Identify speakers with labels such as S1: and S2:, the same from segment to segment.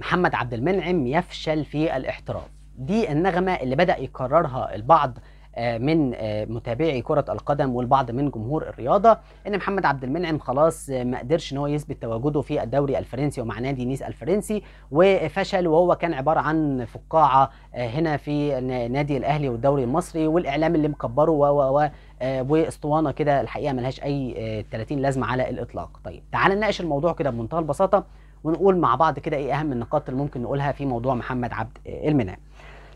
S1: محمد عبد المنعم يفشل في الاحتراف دي النغمة اللي بدأ يكررها البعض آه، من آه، متابعي كرة القدم والبعض من جمهور الرياضة ان محمد عبد المنعم خلاص آه، ما قدرش ان هو يثبت تواجده في الدوري الفرنسي ومع نادي نيس الفرنسي وفشل وهو كان عبارة عن فقاعة هنا في نادي الاهلي والدوري المصري والاعلام اللي مكبره و و, و واسطوانه كده الحقيقه ملهاش اي 30 لازمه على الاطلاق طيب تعال نناقش الموضوع كده بمنتهى البساطه ونقول مع بعض كده ايه اهم النقاط اللي ممكن نقولها في موضوع محمد عبد المنعم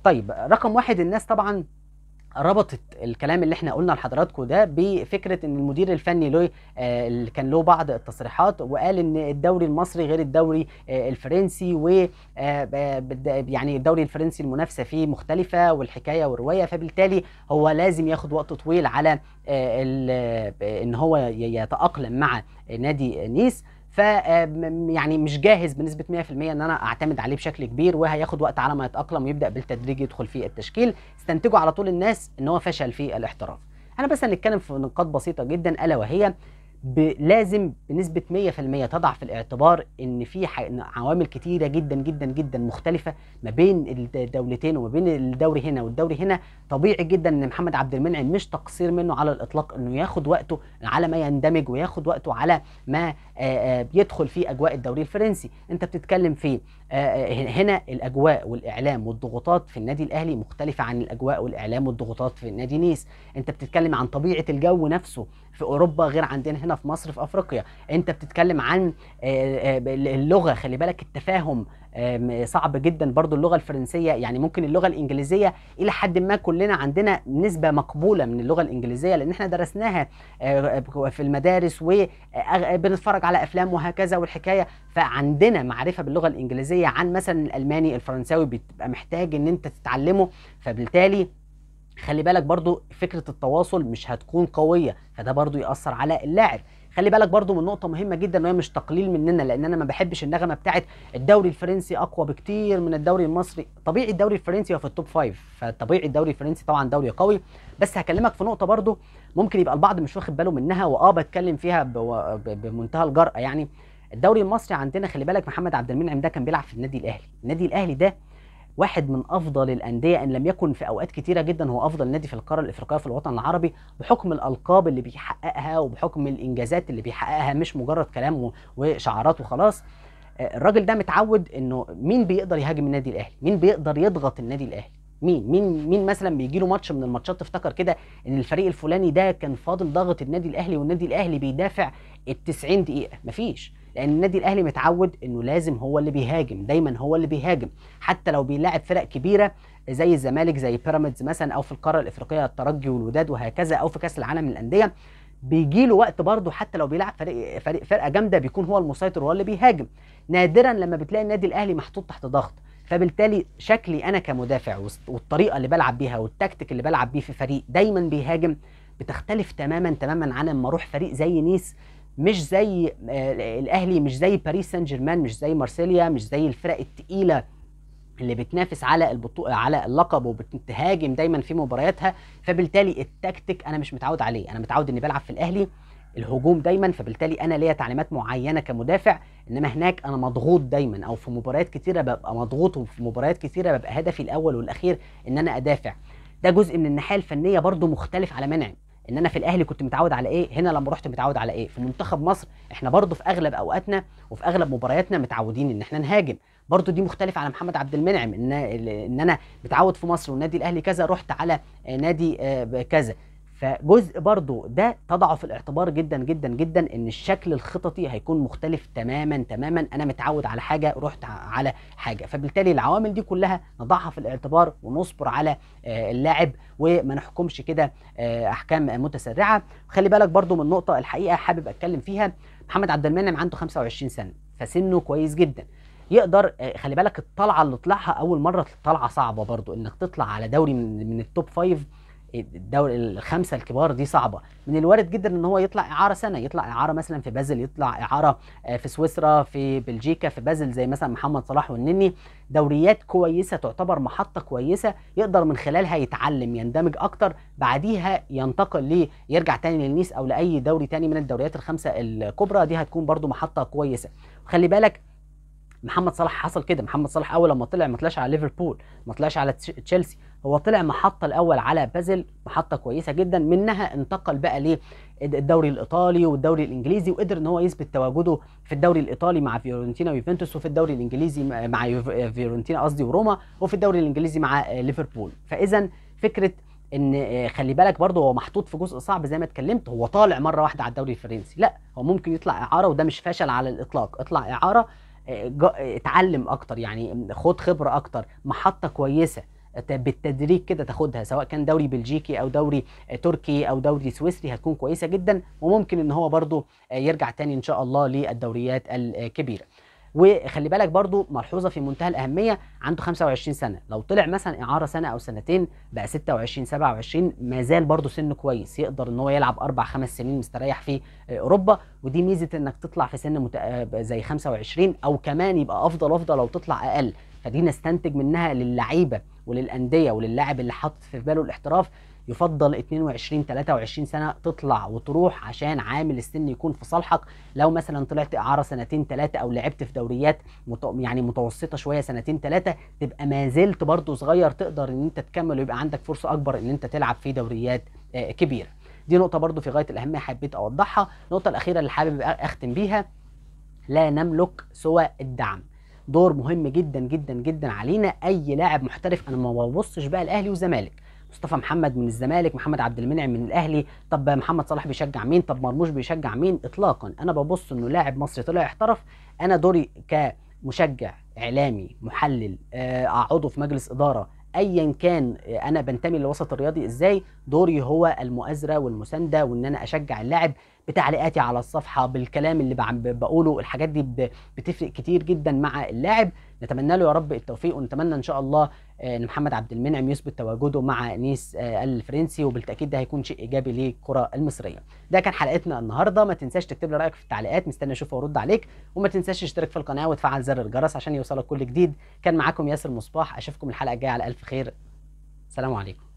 S1: طيب رقم واحد الناس طبعا ربطت الكلام اللي احنا قلنا لحضراتكم ده بفكره ان المدير الفني له آه، اللي كان له بعض التصريحات وقال ان الدوري المصري غير الدوري آه، الفرنسي و آه، يعني الدوري الفرنسي المنافسه فيه مختلفه والحكايه والروايه فبالتالي هو لازم ياخد وقت طويل على ان هو يتاقلم مع نادي نيس ف آه، يعني مش جاهز بنسبه 100% ان انا اعتمد عليه بشكل كبير وهياخد وقت على ما يتاقلم ويبدا بالتدريج يدخل في التشكيل استنتجوا على طول الناس ان هو فشل في الاحتراف انا بس هنتكلم في نقاط بسيطه جدا الا وهي لازم بنسبه 100% تضع في الاعتبار ان في عوامل كتيره جدا جدا جدا مختلفه ما بين الدولتين وما بين الدوري هنا والدوري هنا طبيعي جدا ان محمد عبد المنعم مش تقصير منه على الاطلاق انه ياخد وقته على ما يندمج وياخد وقته على ما يدخل في اجواء الدوري الفرنسي انت بتتكلم في هنا الاجواء والاعلام والضغوطات في النادي الاهلي مختلفه عن الاجواء والاعلام والضغوطات في نادي نيس انت بتتكلم عن طبيعه الجو نفسه في اوروبا غير عندنا هنا في مصر في افريقيا انت بتتكلم عن آه، آه، اللغه خلي بالك التفاهم صعب جدا برضو اللغه الفرنسيه يعني ممكن اللغه الانجليزيه الى حد ما كلنا عندنا نسبه مقبوله من اللغه الانجليزيه لان احنا درسناها آه، في المدارس وبنتفرج على افلام وهكذا والحكايه فعندنا معرفه باللغه الانجليزيه عن مثلا الالماني الفرنساوي بتبقى محتاج ان انت تتعلمه فبالتالي خلي بالك برضو فكره التواصل مش هتكون قويه فده برضو ياثر على اللاعب خلي بالك برضو من نقطه مهمه جدا وهي مش تقليل مننا لان انا ما بحبش النغمه بتاعت الدوري الفرنسي اقوى بكتير من الدوري المصري طبيعي الدوري الفرنسي هو في التوب فايف فطبيعي الدوري الفرنسي طبعا دوري قوي بس هكلمك في نقطه برضو ممكن يبقى البعض مش واخد باله منها واه بتكلم فيها بمنتهى الجرأه يعني الدوري المصري عندنا خلي بالك محمد عبد المنعم ده كان بيلعب في النادي الاهلي النادي الاهلي ده واحد من افضل الانديه ان لم يكن في اوقات كتيره جدا هو افضل نادي في القاره الافريقيه في الوطن العربي بحكم الالقاب اللي بيحققها وبحكم الانجازات اللي بيحققها مش مجرد كلام وشعارات وخلاص آه، الراجل ده متعود انه مين بيقدر يهاجم النادي الاهلي مين بيقدر يضغط النادي الاهلي مين مين مين مثلا بيجي له ماتش من الماتشات تفتكر كده ان الفريق الفلاني ده كان فاضل ضغط النادي الاهلي والنادي الاهلي بيدافع ال 90 دقيقه مفيش لان النادي الاهلي متعود انه لازم هو اللي بيهاجم دايما هو اللي بيهاجم حتى لو بيلاعب فرق كبيره زي الزمالك زي بيراميدز مثلا او في القاره الافريقيه الترجي والوداد وهكذا او في كاس العالم للانديه بيجي له وقت برضه حتى لو بيلعب فريق فريق فرقه جامده بيكون هو المسيطر وهو اللي بيهاجم نادرا لما بتلاقي النادي الاهلي محطوط تحت ضغط فبالتالي شكلي انا كمدافع والطريقه اللي بلعب بيها والتكتيك اللي بلعب بيه في فريق دايما بيهاجم بتختلف تماما تماما عن لما اروح فريق زي نيس مش زي آه، الاهلي مش زي باريس سان جيرمان مش زي مارسيليا مش زي الفرق الثقيله اللي بتنافس على البطوله على اللقب وبتهاجم دايما في مبارياتها فبالتالي التكتيك انا مش متعود عليه انا متعود اني بلعب في الاهلي الهجوم دايما فبالتالي انا ليا تعليمات معينه كمدافع انما هناك انا مضغوط دايما او في مباريات كثيره ببقى مضغوط وفي مباريات كثيره ببقى هدفي الاول والاخير ان انا ادافع ده جزء من الناحيه الفنيه برضو مختلف على منعم ان انا في الاهلي كنت متعود على ايه هنا لما رحت متعود على ايه في منتخب مصر احنا برضو في اغلب اوقاتنا وفي اغلب مبارياتنا متعودين ان احنا نهاجم برضو دي مختلفه على محمد عبد المنعم ان ان انا متعود في مصر والنادي الاهلي كذا رحت على نادي آه، كذا فجزء برضو ده تضعه في الاعتبار جدا جدا جدا ان الشكل الخططي هيكون مختلف تماما تماما انا متعود على حاجه رحت على حاجه فبالتالي العوامل دي كلها نضعها في الاعتبار ونصبر على آه، اللاعب وما نحكمش كده آه، احكام متسرعه خلي بالك برضو من نقطه الحقيقه حابب اتكلم فيها محمد عبد المنعم عنده 25 سنه فسنه كويس جدا يقدر آه، خلي بالك الطلعه اللي طلعها اول مره طلعه صعبه برضو انك تطلع على دوري من, من التوب 5 الدوري الخمسه الكبار دي صعبه من الوارد جدا ان هو يطلع اعاره سنه يطلع اعاره مثلا في بازل يطلع اعاره آه، في سويسرا في بلجيكا في بازل زي مثلا محمد صلاح والنني دوريات كويسه تعتبر محطه كويسه يقدر من خلالها يتعلم يندمج اكتر بعديها ينتقل ليه يرجع تاني للنيس او لاي دوري تاني من الدوريات الخمسه الكبرى دي هتكون برده محطه كويسه خلي بالك محمد صلاح حصل كده محمد صلاح اول لما طلع ما طلعش على ليفربول ما طلعش على تشيلسي هو طلع محطة الأول على بازل محطة كويسة جدا منها انتقل بقى للدوري الإيطالي والدوري الإنجليزي وقدر إن هو يثبت تواجده في الدوري الإيطالي مع فيورنتينا ويوفنتوس وفي الدوري الإنجليزي مع فيورنتينا قصدي وروما وفي الدوري الإنجليزي مع ليفربول فإذا فكرة ان آه، خلي بالك برضه هو محطوط في جزء صعب زي ما اتكلمت هو طالع مره واحده على الدوري الفرنسي لا هو ممكن يطلع اعاره وده مش فشل على الاطلاق اطلع اعاره آه، اتعلم اكتر يعني خد خبره اكتر محطه كويسه بالتدريج كده تاخدها سواء كان دوري بلجيكي او دوري آه، تركي او دوري سويسري هتكون كويسه جدا وممكن ان هو برده آه، يرجع تاني ان شاء الله للدوريات الكبيره وخلي بالك برضو ملحوظه في منتهى الاهميه عنده 25 سنه لو طلع مثلا اعاره سنه او سنتين بقى 26 27 ما زال برضو سنه كويس يقدر ان هو يلعب اربع خمس سنين مستريح في آه، اوروبا ودي ميزه انك تطلع في سن مت... زي 25 او كمان يبقى افضل افضل لو تطلع اقل فدي نستنتج منها للعيبه وللانديه وللاعب اللي حاطط في باله الاحتراف يفضل 22 23 سنه تطلع وتروح عشان عامل السن يكون في صالحك لو مثلا طلعت اعاره سنتين ثلاثه او لعبت في دوريات يعني متوسطه شويه سنتين ثلاثه تبقى ما زلت برضه صغير تقدر ان انت تكمل ويبقى عندك فرصه اكبر ان انت تلعب في دوريات آه، كبيره دي نقطه برضه في غايه الاهميه حبيت اوضحها النقطه الاخيره اللي حابب اختم بيها لا نملك سوى الدعم دور مهم جدا جدا جدا علينا اي لاعب محترف انا ما ببصش بقى الاهلي والزمالك مصطفى محمد من الزمالك محمد عبد المنعم من الاهلي طب محمد صلاح بيشجع مين طب مرموش بيشجع مين اطلاقا انا ببص انه لاعب مصري طلع احترف انا دوري كمشجع اعلامي محلل آه، عضو في مجلس اداره ايا كان آه، انا بنتمي للوسط الرياضي ازاي دوري هو المؤازره والمسانده وان انا اشجع اللاعب بتعليقاتي على الصفحه بالكلام اللي بقوله الحاجات دي بتفرق كتير جدا مع اللاعب نتمنى له يا رب التوفيق ونتمنى ان شاء الله آه، ان محمد عبد المنعم يثبت تواجده مع نيس آه، الفرنسي وبالتاكيد ده هيكون شيء ايجابي للكره المصريه ده كان حلقتنا النهارده ما تنساش تكتب لي رايك في التعليقات مستني اشوف وارد عليك وما تنساش تشترك في القناه وتفعل زر الجرس عشان يوصلك كل جديد كان معاكم ياسر مصباح اشوفكم الحلقه الجايه على الف خير سلام عليكم